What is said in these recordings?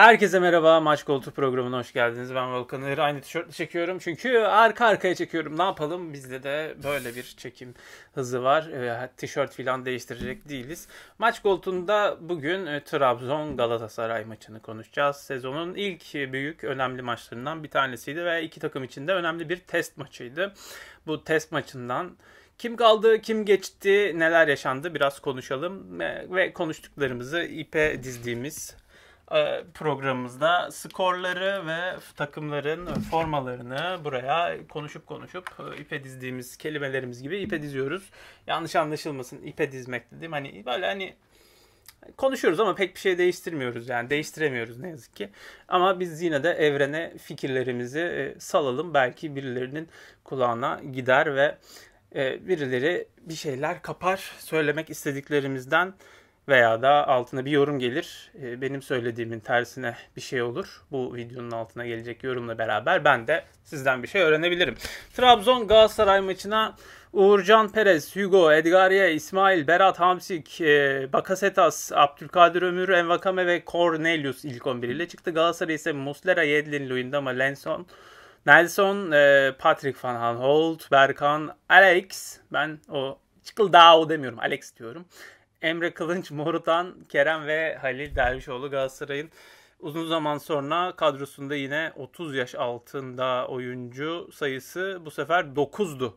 Herkese merhaba. Maç Koltuğu programına hoş geldiniz. Ben Volkan Ağır. Aynı tişörtle çekiyorum. Çünkü arka arkaya çekiyorum. Ne yapalım? Bizde de böyle bir çekim hızı var. E, tişört falan değiştirecek değiliz. Maç Koltuğu'nda bugün e, Trabzon Galatasaray maçını konuşacağız. Sezonun ilk büyük önemli maçlarından bir tanesiydi ve iki takım için de önemli bir test maçıydı. Bu test maçından kim kaldı, kim geçti, neler yaşandı biraz konuşalım ee, ve konuştuklarımızı ipe dizdiğimiz e, programımızda skorları ve takımların formalarını buraya konuşup konuşup e, ipe dizdiğimiz kelimelerimiz gibi ipe diziyoruz. Yanlış anlaşılmasın ipe dizmek dedim. Hani böyle hani konuşuyoruz ama pek bir şey değiştirmiyoruz yani değiştiremiyoruz ne yazık ki. Ama biz yine de evrene fikirlerimizi e, salalım. Belki birilerinin kulağına gider ve birileri bir şeyler kapar söylemek istediklerimizden veya da altına bir yorum gelir. Ee, benim söylediğimin tersine bir şey olur. Bu videonun altına gelecek yorumla beraber ben de sizden bir şey öğrenebilirim. Trabzon Galatasaray maçına Uğurcan Perez, Hugo, Edgariye, İsmail, Berat Hamsik, e, Bakasetas, Abdülkadir Ömür, Envakame ve Cornelius ilk 11 ile çıktı. Galatasaray ise Muslera, Yedlin, Luyendama, Lenson, Nelson, e, Patrick Van Aanholt, Berkan, Alex, ben o Çıkıl daha o demiyorum, Alex diyorum. Emre Kılınç, Morutan, Kerem ve Halil Dervişoğlu Galatasaray'ın uzun zaman sonra kadrosunda yine 30 yaş altında oyuncu sayısı bu sefer 9'du.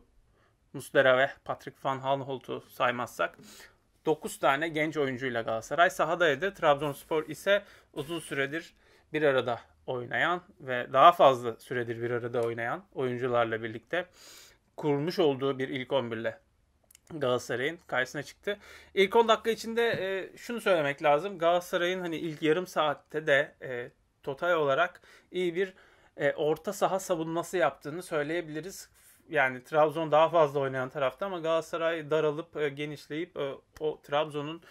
Muslera ve Patrick Van Aanholt'u saymazsak. 9 tane genç oyuncuyla Galatasaray sahadaydı. Trabzonspor ise uzun süredir bir arada oynayan ve daha fazla süredir bir arada oynayan oyuncularla birlikte kurmuş olduğu bir ilk 11'le Galatasaray'ın karşısına çıktı. İlk 10 dakika içinde e, şunu söylemek lazım. Galatasaray'ın hani ilk yarım saatte de e, total olarak iyi bir e, orta saha savunması yaptığını söyleyebiliriz. Yani Trabzon daha fazla oynayan tarafta ama Galatasaray daralıp e, genişleyip e, o Trabzon'un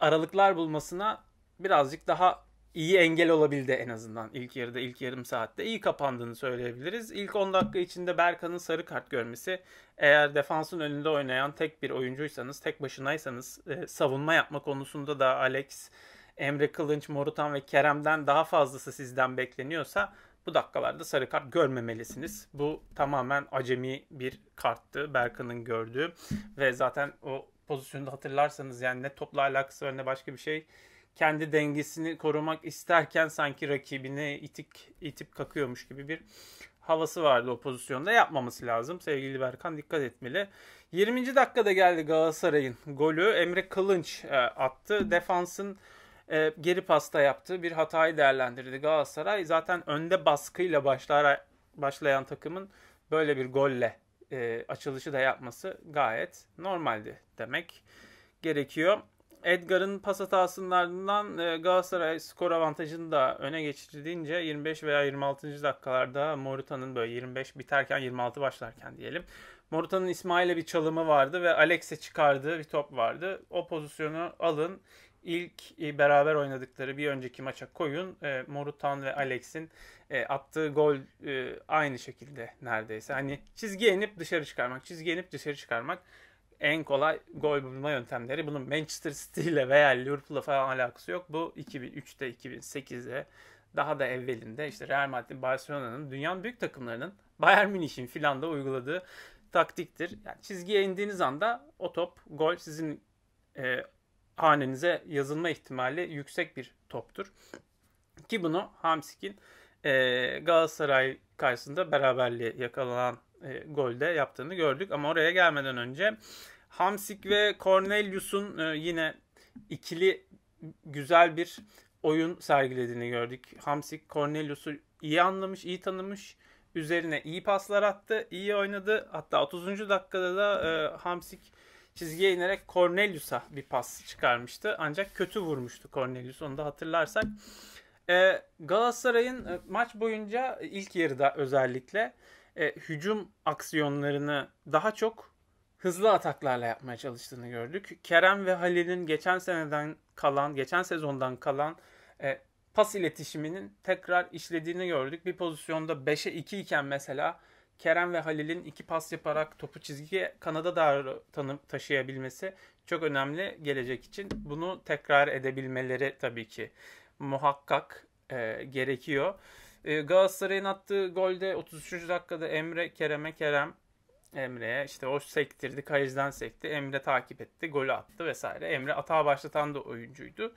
aralıklar bulmasına birazcık daha iyi engel olabildi en azından ilk yarıda ilk yarım saatte iyi kapandığını söyleyebiliriz. İlk 10 dakika içinde Berkan'ın sarı kart görmesi eğer defansın önünde oynayan tek bir oyuncuysanız tek başınaysanız e, savunma yapma konusunda da Alex, Emre Kılınç, Morutan ve Kerem'den daha fazlası sizden bekleniyorsa bu dakikalarda sarı kart görmemelisiniz. Bu tamamen acemi bir karttı Berkan'ın gördüğü ve zaten o pozisyonda hatırlarsanız yani ne topla alakası var ne başka bir şey kendi dengesini korumak isterken sanki rakibine itik itip kakıyormuş gibi bir havası vardı o pozisyonda. Yapmaması lazım. Sevgili Berkan dikkat etmeli. 20. dakikada geldi Galatasaray'ın golü. Emre Kılınç e, attı. Defansın e, geri pasta yaptığı bir hatayı değerlendirdi Galatasaray. Zaten önde baskıyla başlar, başlayan takımın böyle bir golle e, açılışı da yapması gayet normaldi demek gerekiyor. Edgar'ın pas hatasının ardından e, Galatasaray skor avantajını da öne geçirdiğince 25 veya 26. dakikalarda Morutan'ın böyle 25 biterken 26 başlarken diyelim. Morutan'ın İsmail'e bir çalımı vardı ve Alex'e çıkardığı bir top vardı. O pozisyonu alın. İlk e, beraber oynadıkları bir önceki maça koyun. E, Morutan ve Alex'in e, attığı gol aynı şekilde neredeyse. Hani çizgi inip dışarı çıkarmak, çizgi inip dışarı çıkarmak en kolay gol bulma yöntemleri. Bunun Manchester City ile veya Liverpool'la falan alakası yok. Bu 2003'te, 2008'de daha da evvelinde işte Real Madrid, Barcelona'nın, dünyanın büyük takımlarının Bayern Münih'in filan da uyguladığı taktiktir. Yani çizgiye indiğiniz anda o top gol sizin e, hanenize yazılma ihtimali yüksek bir toptur. Ki bunu Hamsik'in e, Galatasaray karşısında beraberliğe yakalanan e, golde yaptığını gördük. Ama oraya gelmeden önce Hamsik ve Cornelius'un e, yine ikili güzel bir oyun sergilediğini gördük. Hamsik Cornelius'u iyi anlamış, iyi tanımış. Üzerine iyi paslar attı, iyi oynadı. Hatta 30. dakikada da e, Hamsik çizgiye inerek Cornelius'a bir pas çıkarmıştı. Ancak kötü vurmuştu Cornelius onu da hatırlarsak. E, Galatasaray'ın e, maç boyunca ilk yarıda özellikle e, hücum aksiyonlarını daha çok hızlı ataklarla yapmaya çalıştığını gördük. Kerem ve Halil'in geçen seneden kalan, geçen sezondan kalan e, pas iletişiminin tekrar işlediğini gördük. Bir pozisyonda 5'e 2 iken mesela Kerem ve Halil'in iki pas yaparak topu çizgiye kanada doğru taşıyabilmesi çok önemli gelecek için. Bunu tekrar edebilmeleri tabii ki muhakkak e, gerekiyor. E, Galatasaray'ın attığı golde 33. dakikada Emre Kerem'e Kerem Emre'ye işte o sektirdi, kayıcıdan sekti. Emre takip etti, golü attı vesaire. Emre Ata başlatan da oyuncuydu.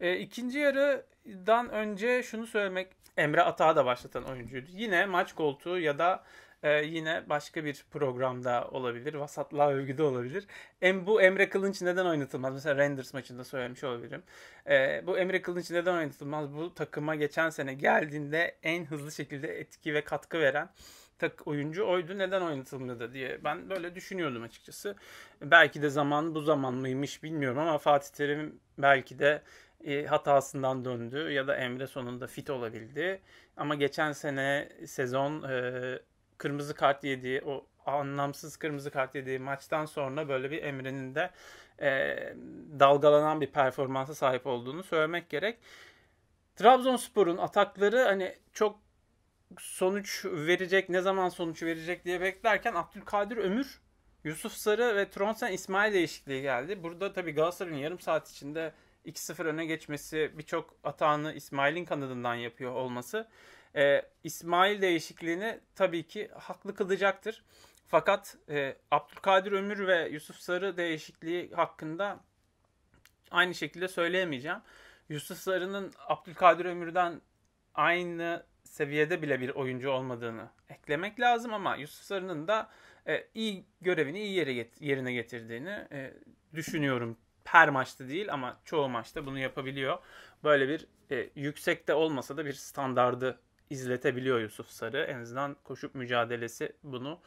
E, ikinci yarıdan önce şunu söylemek Emre Ata da başlatan oyuncuydu. Yine maç koltuğu ya da ee, yine başka bir programda olabilir. Vasatlığa övgüde olabilir. Em, bu Emre Kılınç neden oynatılmaz? Mesela Renders maçında söylemiş olabilirim. Ee, bu Emre Kılınç neden oynatılmaz? Bu takıma geçen sene geldiğinde en hızlı şekilde etki ve katkı veren tak oyuncu oydu neden oynatılmadı diye ben böyle düşünüyordum açıkçası. Belki de zaman bu zaman mıymış bilmiyorum ama Fatih Terim belki de e, hatasından döndü ya da Emre sonunda fit olabildi. Ama geçen sene sezon e, kırmızı kart yediği o anlamsız kırmızı kart yediği maçtan sonra böyle bir Emre'nin de e, dalgalanan bir performansa sahip olduğunu söylemek gerek. Trabzonspor'un atakları hani çok sonuç verecek, ne zaman sonuç verecek diye beklerken Abdülkadir Ömür, Yusuf Sarı ve Tronsen İsmail değişikliği geldi. Burada tabii Galatasaray'ın yarım saat içinde 2-0 öne geçmesi, birçok atağını İsmail'in kanadından yapıyor olması e, İsmail değişikliğini tabii ki haklı kılacaktır. Fakat e, Abdülkadir Ömür ve Yusuf Sarı değişikliği hakkında aynı şekilde söyleyemeyeceğim. Yusuf Sarı'nın Abdülkadir Ömür'den aynı seviyede bile bir oyuncu olmadığını eklemek lazım ama Yusuf Sarı'nın da e, iyi görevini iyi yere get- yerine getirdiğini e, düşünüyorum. Her maçta değil ama çoğu maçta bunu yapabiliyor. Böyle bir e, yüksekte olmasa da bir standardı izletebiliyor Yusuf Sarı. En azından koşup mücadelesi bunu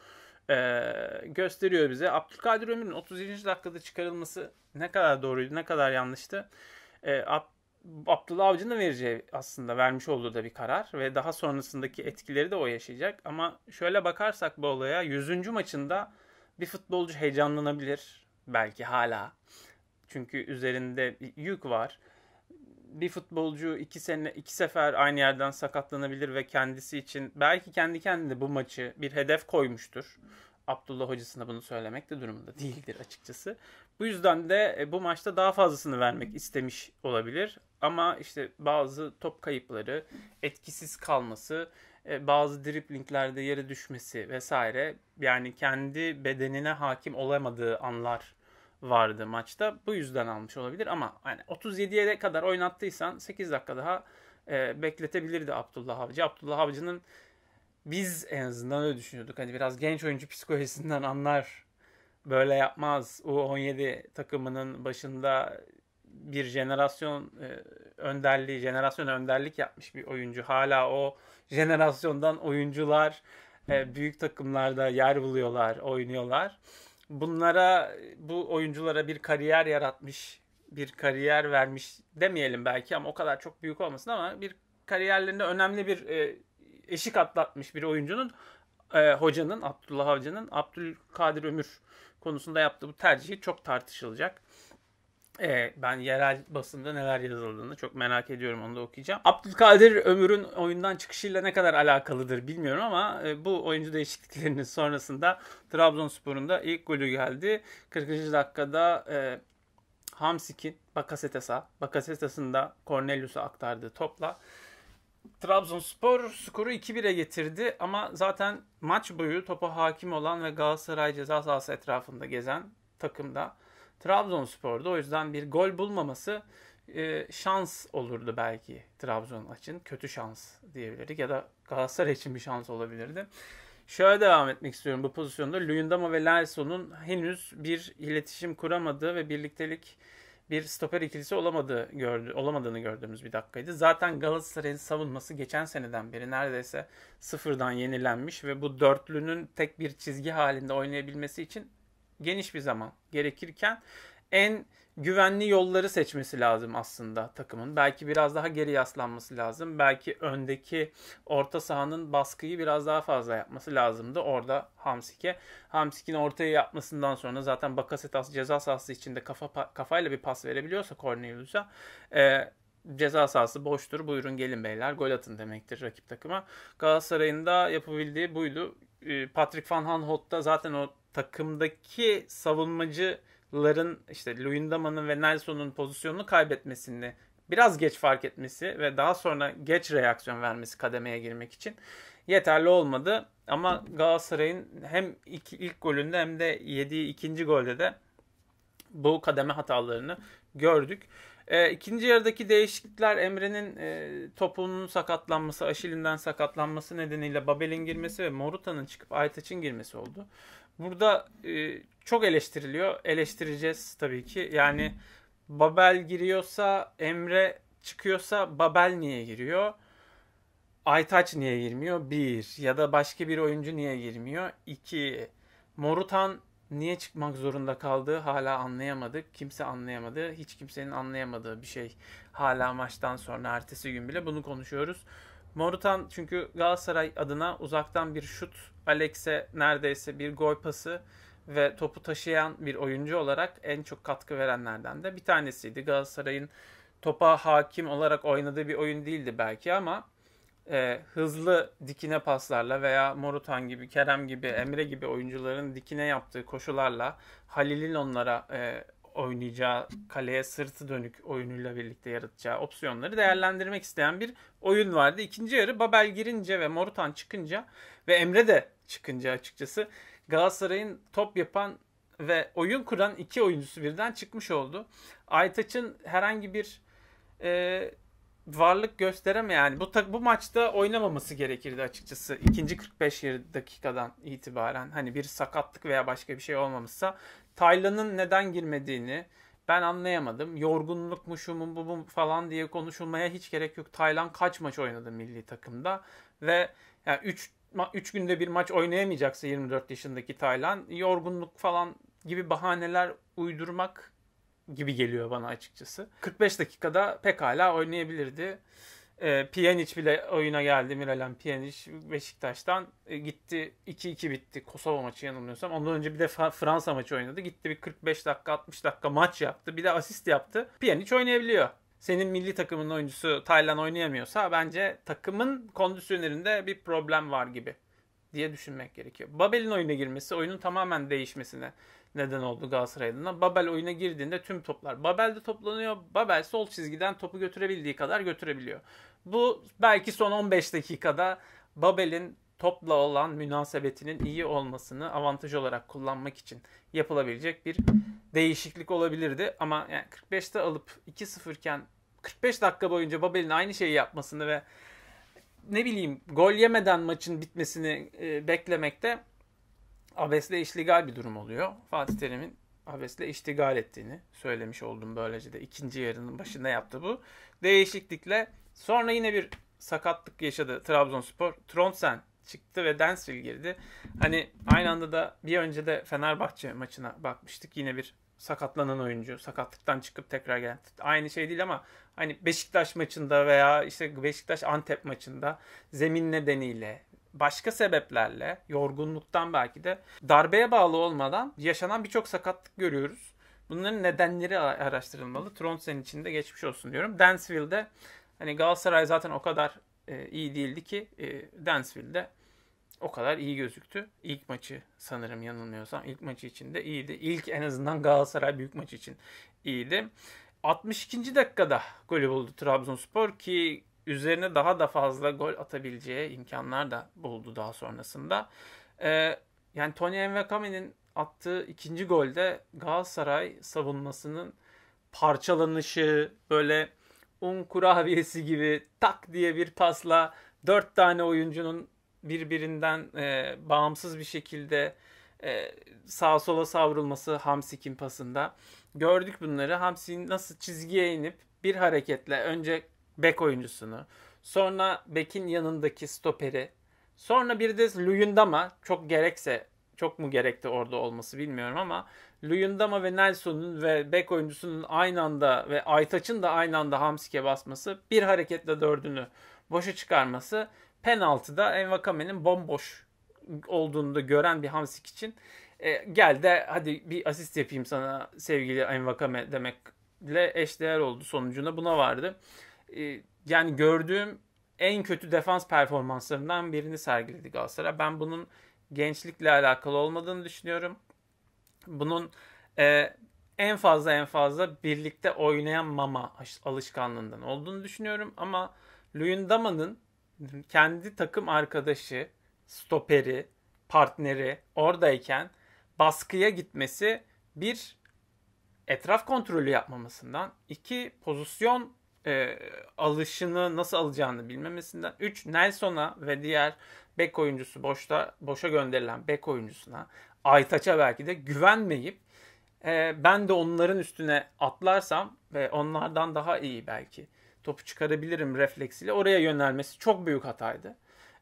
e, gösteriyor bize. Abdülkadir Ömür'ün 37. dakikada çıkarılması ne kadar doğruydu, ne kadar yanlıştı. E, Ab Abdullah Avcı'nın vereceği aslında vermiş olduğu da bir karar ve daha sonrasındaki etkileri de o yaşayacak. Ama şöyle bakarsak bu olaya 100. maçında bir futbolcu heyecanlanabilir belki hala. Çünkü üzerinde yük var bir futbolcu iki sene iki sefer aynı yerden sakatlanabilir ve kendisi için belki kendi kendine bu maçı bir hedef koymuştur. Abdullah hocasına bunu söylemek de durumunda değildir açıkçası. Bu yüzden de e, bu maçta daha fazlasını vermek istemiş olabilir. Ama işte bazı top kayıpları, etkisiz kalması, e, bazı driplinglerde yere düşmesi vesaire yani kendi bedenine hakim olamadığı anlar vardı maçta. Bu yüzden almış olabilir ama yani 37'ye kadar oynattıysan 8 dakika daha e, bekletebilirdi Abdullah Avcı. Abdullah Avcı'nın biz en azından öyle düşünüyorduk. Hani biraz genç oyuncu psikolojisinden anlar. Böyle yapmaz. U17 takımının başında bir jenerasyon e, önderliği, jenerasyon önderlik yapmış bir oyuncu. Hala o jenerasyondan oyuncular e, büyük takımlarda yer buluyorlar, oynuyorlar bunlara bu oyunculara bir kariyer yaratmış, bir kariyer vermiş demeyelim belki ama o kadar çok büyük olmasın ama bir kariyerlerinde önemli bir e, eşik atlatmış bir oyuncunun e, hocanın Abdullah Avcı'nın Abdülkadir Ömür konusunda yaptığı bu tercihi çok tartışılacak. E, ben yerel basında neler yazıldığını çok merak ediyorum. Onu da okuyacağım. Abdülkadir Ömür'ün oyundan çıkışıyla ne kadar alakalıdır bilmiyorum ama e, bu oyuncu değişikliklerinin sonrasında Trabzonspor'un da ilk golü geldi. 40. dakikada e, Hamsik'in Bakasetesa Bakasetas'ın da Cornelius'a aktardığı topla Trabzonspor skoru 2-1'e getirdi ama zaten maç boyu topa hakim olan ve Galatasaray ceza sahası etrafında gezen takımda Trabzonspor'da o yüzden bir gol bulmaması e, şans olurdu belki Trabzon için. Kötü şans diyebilirdik ya da Galatasaray için bir şans olabilirdi. Şöyle devam etmek istiyorum bu pozisyonda. Luyendama ve Larson'un henüz bir iletişim kuramadığı ve birliktelik bir stoper ikilisi olamadığı gördü, olamadığını gördüğümüz bir dakikaydı. Zaten Galatasaray'ın savunması geçen seneden beri neredeyse sıfırdan yenilenmiş ve bu dörtlünün tek bir çizgi halinde oynayabilmesi için geniş bir zaman gerekirken en güvenli yolları seçmesi lazım aslında takımın. Belki biraz daha geri yaslanması lazım. Belki öndeki orta sahanın baskıyı biraz daha fazla yapması lazımdı orada Hamsik'e. Hamsik'in ortaya yapmasından sonra zaten Bakasetas ceza sahası içinde kafa kafayla bir pas verebiliyorsa Cornelius'a e, ceza sahası boştur. Buyurun gelin beyler gol atın demektir rakip takıma. Galatasaray'ın da yapabildiği buydu. E, Patrick Van Aanholt zaten o takımdaki savunmacıların işte Luyendama'nın ve Nelson'un pozisyonunu kaybetmesini biraz geç fark etmesi ve daha sonra geç reaksiyon vermesi kademeye girmek için yeterli olmadı. Ama Galatasaray'ın hem ilk, ilk golünde hem de yediği ikinci golde de bu kademe hatalarını gördük. E, ikinci yarıdaki değişiklikler Emre'nin e, topuğunun sakatlanması, Aşil'imden sakatlanması nedeniyle Babel'in girmesi ve Moruta'nın çıkıp Aytaç'ın girmesi oldu. Burada e, çok eleştiriliyor. Eleştireceğiz tabii ki. Yani Babel giriyorsa, Emre çıkıyorsa Babel niye giriyor? Aytaç niye girmiyor? Bir. Ya da başka bir oyuncu niye girmiyor? İki. Morutan niye çıkmak zorunda kaldığı hala anlayamadık. Kimse anlayamadı. Hiç kimsenin anlayamadığı bir şey. Hala maçtan sonra ertesi gün bile bunu konuşuyoruz. Morutan çünkü Galatasaray adına uzaktan bir şut, Alex'e neredeyse bir gol pası ve topu taşıyan bir oyuncu olarak en çok katkı verenlerden de bir tanesiydi. Galatasaray'ın topa hakim olarak oynadığı bir oyun değildi belki ama e, hızlı dikine paslarla veya Morutan gibi, Kerem gibi, Emre gibi oyuncuların dikine yaptığı koşularla Halil'in onlara e, oynayacağı kaleye sırtı dönük oyunuyla birlikte yaratacağı opsiyonları değerlendirmek isteyen bir oyun vardı. İkinci yarı Babel girince ve Morutan çıkınca ve Emre de çıkınca açıkçası Galatasaray'ın top yapan ve oyun kuran iki oyuncusu birden çıkmış oldu. Aytaç'ın herhangi bir e, varlık göstereme yani bu bu maçta oynamaması gerekirdi açıkçası. ikinci 45 dakikadan itibaren hani bir sakatlık veya başka bir şey olmamışsa Taylan'ın neden girmediğini ben anlayamadım. Yorgunluk mu şu mu bu mu falan diye konuşulmaya hiç gerek yok. Taylan kaç maç oynadı milli takımda ve yani üç üç günde bir maç oynayamayacaksa 24 yaşındaki Taylan yorgunluk falan gibi bahaneler uydurmak gibi geliyor bana açıkçası. 45 dakikada pekala oynayabilirdi. E, Pjanic bile oyuna geldi Miralem Pjanic Beşiktaş'tan e, gitti 2-2 bitti Kosova maçı yanılmıyorsam. Ondan önce bir de Fransa maçı oynadı. Gitti bir 45 dakika 60 dakika maç yaptı. Bir de asist yaptı. Pjanic oynayabiliyor. Senin milli takımın oyuncusu Taylan oynayamıyorsa bence takımın kondisyonerinde bir problem var gibi diye düşünmek gerekiyor. Babel'in oyuna girmesi oyunun tamamen değişmesine neden oldu Galatasaray'dan. Babel oyuna girdiğinde tüm toplar Babel'de toplanıyor. Babel sol çizgiden topu götürebildiği kadar götürebiliyor. Bu belki son 15 dakikada Babel'in topla olan münasebetinin iyi olmasını avantaj olarak kullanmak için yapılabilecek bir değişiklik olabilirdi. Ama yani 45'te alıp 2-0 iken 45 dakika boyunca Babel'in aynı şeyi yapmasını ve ne bileyim gol yemeden maçın bitmesini e, beklemekte abesle işligal bir durum oluyor. Fatih Terim'in abesle iştigal ettiğini söylemiş oldum böylece de. ikinci yarının başında yaptı bu. Değişiklikle sonra yine bir sakatlık yaşadı Trabzonspor. Tronsen çıktı ve Densville girdi. Hani aynı anda da bir önce de Fenerbahçe maçına bakmıştık. Yine bir sakatlanan oyuncu, sakatlıktan çıkıp tekrar geldi. Aynı şey değil ama hani Beşiktaş maçında veya işte Beşiktaş Antep maçında zemin nedeniyle başka sebeplerle, yorgunluktan belki de darbeye bağlı olmadan yaşanan birçok sakatlık görüyoruz. Bunların nedenleri araştırılmalı. için de geçmiş olsun diyorum. Dansville'de hani Galatasaray zaten o kadar e, iyi değildi ki e, Dansville'de o kadar iyi gözüktü. İlk maçı sanırım yanılmıyorsam ilk maçı için de iyiydi. İlk en azından Galatasaray büyük maçı için iyiydi. 62. dakikada golü buldu Trabzonspor ki üzerine daha da fazla gol atabileceği imkanlar da buldu daha sonrasında. E, yani Tony Nwekame'nin attığı ikinci golde Galatasaray savunmasının parçalanışı böyle un kurabiyesi gibi tak diye bir pasla dört tane oyuncunun birbirinden e, bağımsız bir şekilde e, sağa sola savrulması Hamsik'in pasında. Gördük bunları. Hamsik'in nasıl çizgiye inip bir hareketle önce bek oyuncusunu. Sonra bekin yanındaki stoperi. Sonra bir de Luyendama çok gerekse çok mu gerekti orada olması bilmiyorum ama Luyendama ve Nelson'un ve bek oyuncusunun aynı anda ve Aytaç'ın da aynı anda Hamsik'e basması bir hareketle dördünü boşa çıkarması penaltıda Envakame'nin bomboş olduğunu da gören bir Hamsik için e, gel de hadi bir asist yapayım sana sevgili Envakame demekle eşdeğer oldu sonucuna buna vardı e, yani gördüğüm en kötü defans performanslarından birini sergiledi Galatasaray. Ben bunun gençlikle alakalı olmadığını düşünüyorum. Bunun e, en fazla en fazla birlikte oynayan mama alışkanlığından olduğunu düşünüyorum. Ama Luyendama'nın kendi takım arkadaşı, stoperi, partneri oradayken baskıya gitmesi bir etraf kontrolü yapmamasından, iki pozisyon e, alışını nasıl alacağını bilmemesinden. 3. Nelson'a ve diğer bek oyuncusu boşta boşa gönderilen bek oyuncusuna Aytaç'a belki de güvenmeyip e, ben de onların üstüne atlarsam ve onlardan daha iyi belki topu çıkarabilirim refleksiyle oraya yönelmesi çok büyük hataydı.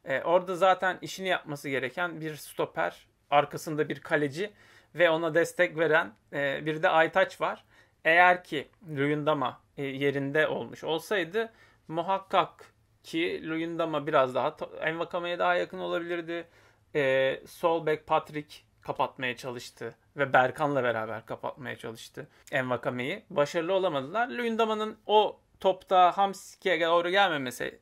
E, orada zaten işini yapması gereken bir stoper, arkasında bir kaleci ve ona destek veren e, bir de Aytaç var eğer ki Luyendama e, yerinde olmuş olsaydı muhakkak ki Luyendama biraz daha Envakame'ye daha yakın olabilirdi. E, sol bek Patrick kapatmaya çalıştı ve Berkan'la beraber kapatmaya çalıştı Envakame'yi. Başarılı olamadılar. Luyendama'nın o topta Hamsik'e doğru gelmemesi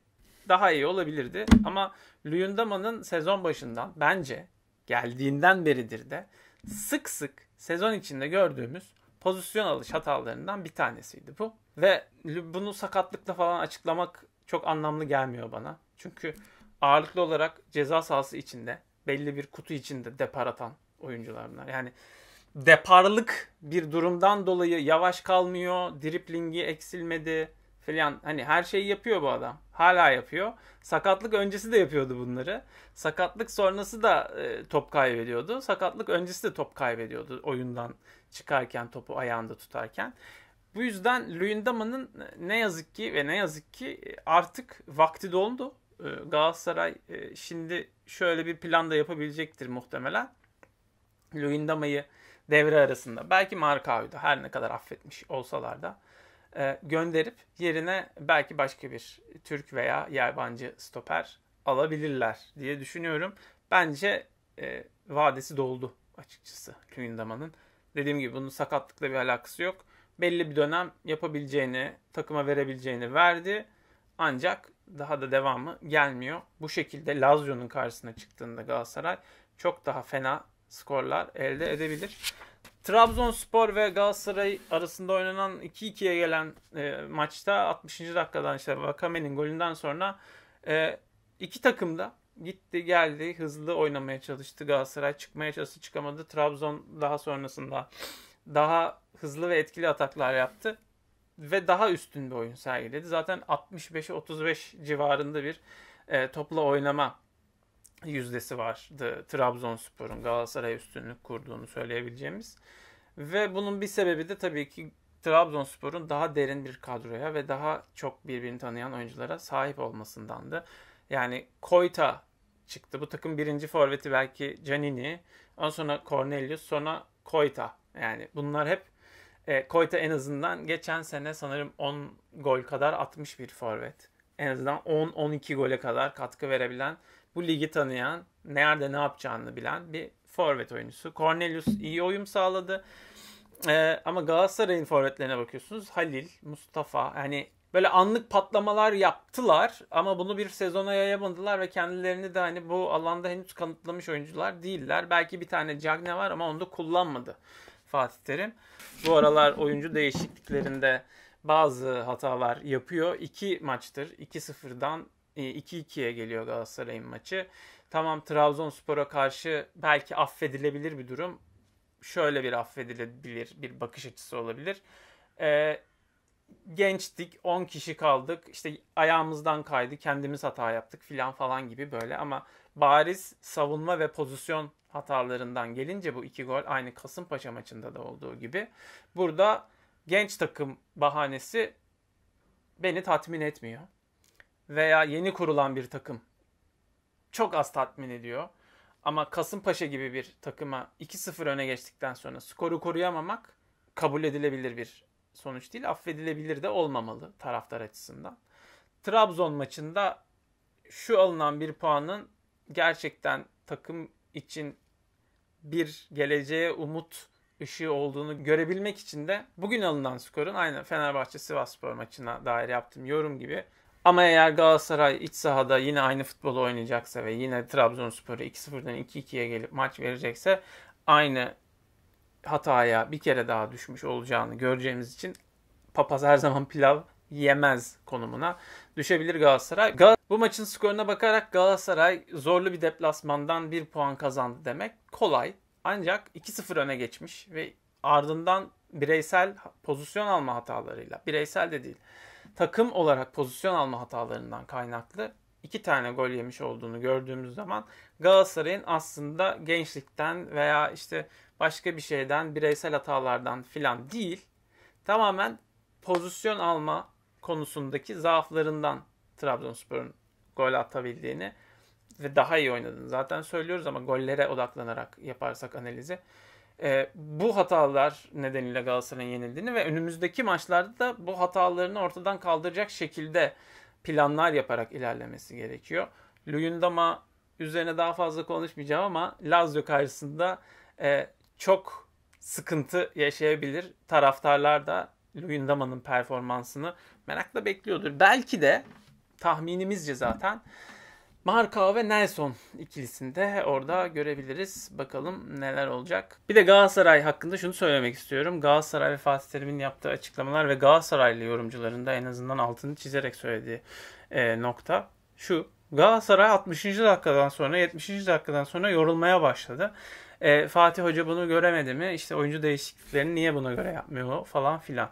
daha iyi olabilirdi. Ama Luyendama'nın sezon başından bence geldiğinden beridir de sık sık sezon içinde gördüğümüz pozisyon alış hatalarından bir tanesiydi bu. Ve bunu sakatlıkla falan açıklamak çok anlamlı gelmiyor bana. Çünkü ağırlıklı olarak ceza sahası içinde belli bir kutu içinde depar atan oyuncular bunlar. Yani deparlık bir durumdan dolayı yavaş kalmıyor, driplingi eksilmedi filan. Hani her şeyi yapıyor bu adam. Hala yapıyor. Sakatlık öncesi de yapıyordu bunları. Sakatlık sonrası da e, top kaybediyordu. Sakatlık öncesi de top kaybediyordu oyundan çıkarken topu ayağında tutarken. Bu yüzden Luyendama'nın ne yazık ki ve ne yazık ki e, artık vakti doldu. E, Galatasaray e, şimdi şöyle bir plan da yapabilecektir muhtemelen. Luyendama'yı devre arasında belki Markao'da her ne kadar affetmiş olsalar da gönderip yerine belki başka bir Türk veya yabancı stoper alabilirler diye düşünüyorum. Bence vadesi doldu açıkçası Luyendama'nın. Dediğim gibi bunun sakatlıkla bir alakası yok. Belli bir dönem yapabileceğini, takıma verebileceğini verdi. Ancak daha da devamı gelmiyor. Bu şekilde Lazio'nun karşısına çıktığında Galatasaray çok daha fena skorlar elde edebilir. Trabzonspor ve Galatasaray arasında oynanan 2-2'ye gelen e, maçta 60. dakikadan işte Vakame'nin golünden sonra e, iki takım da gitti geldi hızlı oynamaya çalıştı Galatasaray çıkmaya çalıştı çıkamadı. Trabzon daha sonrasında daha hızlı ve etkili ataklar yaptı ve daha üstün bir oyun sergiledi. Zaten 65'e 35 civarında bir e, topla oynama yüzdesi vardı Trabzonspor'un Galatasaray üstünlük kurduğunu söyleyebileceğimiz. Ve bunun bir sebebi de tabii ki Trabzonspor'un daha derin bir kadroya ve daha çok birbirini tanıyan oyunculara sahip olmasındandı. Yani Koyta çıktı. Bu takım birinci forveti belki Canini. Ondan sonra Cornelius. Sonra Koyta. Yani bunlar hep e, Koyta en azından geçen sene sanırım 10 gol kadar atmış bir forvet. En azından 10-12 gole kadar katkı verebilen, bu ligi tanıyan, nerede ne yapacağını bilen bir forvet oyuncusu. Cornelius iyi uyum sağladı. E, ama Galatasaray'ın forvetlerine bakıyorsunuz. Halil, Mustafa yani böyle anlık patlamalar yaptılar ama bunu bir sezona yayamadılar ve kendilerini de hani bu alanda henüz kanıtlamış oyuncular değiller. Belki bir tane Cagne var ama onu da kullanmadı Fatih Terim. Bu aralar oyuncu değişikliklerinde bazı hatalar yapıyor. İki maçtır 2-0'dan 2-2'ye e, geliyor Galatasaray'ın maçı. Tamam Trabzonspor'a karşı belki affedilebilir bir durum. Şöyle bir affedilebilir bir bakış açısı olabilir. Ee, gençtik, 10 kişi kaldık. işte ayağımızdan kaydı, kendimiz hata yaptık filan falan gibi böyle ama bariz savunma ve pozisyon hatalarından gelince bu iki gol aynı Kasımpaşa maçında da olduğu gibi burada genç takım bahanesi beni tatmin etmiyor. Veya yeni kurulan bir takım çok az tatmin ediyor. Ama Kasımpaşa gibi bir takıma 2-0 öne geçtikten sonra skoru koruyamamak kabul edilebilir bir sonuç değil. Affedilebilir de olmamalı taraftar açısından. Trabzon maçında şu alınan bir puanın gerçekten takım için bir geleceğe umut ışığı olduğunu görebilmek için de bugün alınan skorun aynı Fenerbahçe Sivaspor maçına dair yaptığım yorum gibi ama eğer Galatasaray iç sahada yine aynı futbolu oynayacaksa ve yine Trabzonspor'u 2-0'dan 2-2'ye gelip maç verecekse aynı hataya bir kere daha düşmüş olacağını göreceğimiz için papaz her zaman pilav yemez konumuna düşebilir Galatasaray. Gal- bu maçın skoruna bakarak Galatasaray zorlu bir deplasmandan bir puan kazandı demek kolay. Ancak 2-0 öne geçmiş ve ardından bireysel pozisyon alma hatalarıyla, bireysel de değil, takım olarak pozisyon alma hatalarından kaynaklı iki tane gol yemiş olduğunu gördüğümüz zaman Galatasaray'ın aslında gençlikten veya işte başka bir şeyden, bireysel hatalardan filan değil. Tamamen pozisyon alma konusundaki zaaflarından Trabzonspor'un gol atabildiğini ve daha iyi oynadığını zaten söylüyoruz ama gollere odaklanarak yaparsak analizi. E, bu hatalar nedeniyle Galatasaray'ın yenildiğini ve önümüzdeki maçlarda da bu hatalarını ortadan kaldıracak şekilde planlar yaparak ilerlemesi gerekiyor. Luyendama üzerine daha fazla konuşmayacağım ama Lazio karşısında e, çok sıkıntı yaşayabilir. Taraftarlar da Luyendama'nın performansını merakla bekliyordur. Belki de tahminimizce zaten Marka ve Nelson ikilisinde orada görebiliriz. Bakalım neler olacak. Bir de Galatasaray hakkında şunu söylemek istiyorum. Galatasaray ve Fatih Terim'in yaptığı açıklamalar ve Galatasaraylı yorumcularında en azından altını çizerek söylediği e, nokta şu. Galatasaray 60. dakikadan sonra 70. dakikadan sonra yorulmaya başladı. E, Fatih Hoca bunu göremedi mi? İşte oyuncu değişikliklerini niye buna göre yapmıyor falan filan.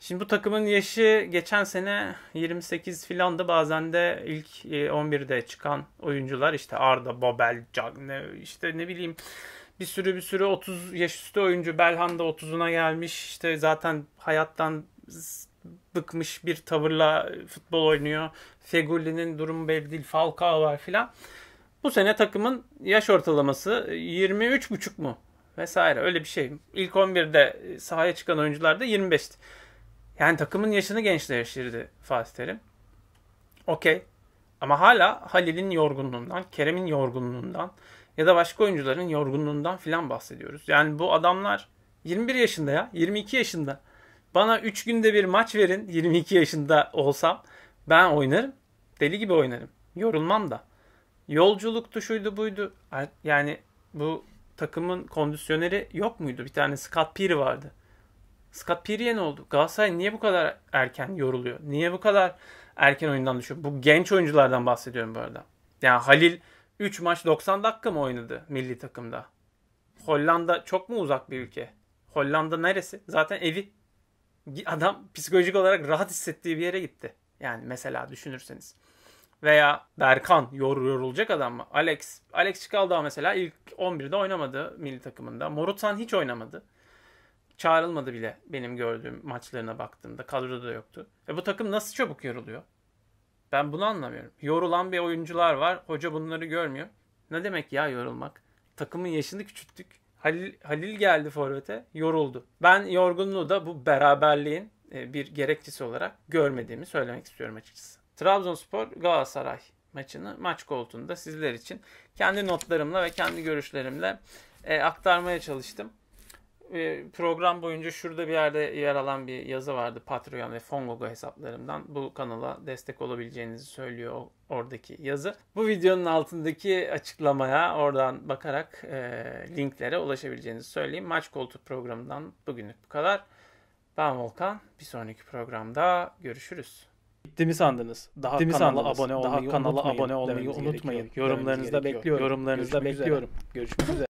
Şimdi bu takımın yaşı geçen sene 28 filandı. Bazen de ilk 11'de e, çıkan oyuncular işte Arda, Babel, Cagne işte ne bileyim bir sürü bir sürü 30 yaş üstü oyuncu Belhan da 30'una gelmiş. işte zaten hayattan bıkmış bir tavırla futbol oynuyor. Feguli'nin durumu belli değil. Falcao var filan. Bu sene takımın yaş ortalaması 23,5 mu? Vesaire öyle bir şey. İlk 11'de sahaya çıkan oyuncular da 25'ti. Yani takımın yaşını gençleştirdi Fatih Terim. Okey. Ama hala Halil'in yorgunluğundan, Kerem'in yorgunluğundan ya da başka oyuncuların yorgunluğundan filan bahsediyoruz. Yani bu adamlar 21 yaşında ya, 22 yaşında. Bana 3 günde bir maç verin 22 yaşında olsam ben oynarım. Deli gibi oynarım. Yorulmam da. Yolculuktu şuydu buydu. Yani bu takımın kondisyoneri yok muydu? Bir tane Scott Peary vardı. Scott Peary'e ne oldu? Galatasaray niye bu kadar erken yoruluyor? Niye bu kadar erken oyundan düşüyor? Bu genç oyunculardan bahsediyorum bu arada. Yani Halil 3 maç 90 dakika mı oynadı milli takımda? Hollanda çok mu uzak bir ülke? Hollanda neresi? Zaten evi. Adam psikolojik olarak rahat hissettiği bir yere gitti. Yani mesela düşünürseniz veya Berkan yor yorulacak adam mı? Alex Alex Çıkaldağ mesela ilk 11'de oynamadı milli takımında. Morutan hiç oynamadı. Çağrılmadı bile benim gördüğüm maçlarına baktığımda. Kadroda da yoktu. E bu takım nasıl çabuk yoruluyor? Ben bunu anlamıyorum. Yorulan bir oyuncular var. Hoca bunları görmüyor. Ne demek ya yorulmak? Takımın yaşını küçülttük. Halil, Halil geldi forvete, yoruldu. Ben yorgunluğu da bu beraberliğin e, bir gerekçesi olarak görmediğimi söylemek istiyorum açıkçası. Trabzonspor Galatasaray maçını maç koltuğunda sizler için kendi notlarımla ve kendi görüşlerimle e, aktarmaya çalıştım. E, program boyunca şurada bir yerde yer alan bir yazı vardı Patreon ve Fongogo hesaplarımdan. Bu kanala destek olabileceğinizi söylüyor oradaki yazı. Bu videonun altındaki açıklamaya oradan bakarak e, linklere ulaşabileceğinizi söyleyeyim. Maç koltuğu programından bugünlük bu kadar. Ben Volkan. Bir sonraki programda görüşürüz. Bitti mi sandınız? Daha Bitti kanala sandınız? abone olmayı, daha kanala unutmayın. abone olmayı unutmayın. Yorumlarınızda bekliyorum. Yorumlarınızda bekliyorum. Görüşmek üzere.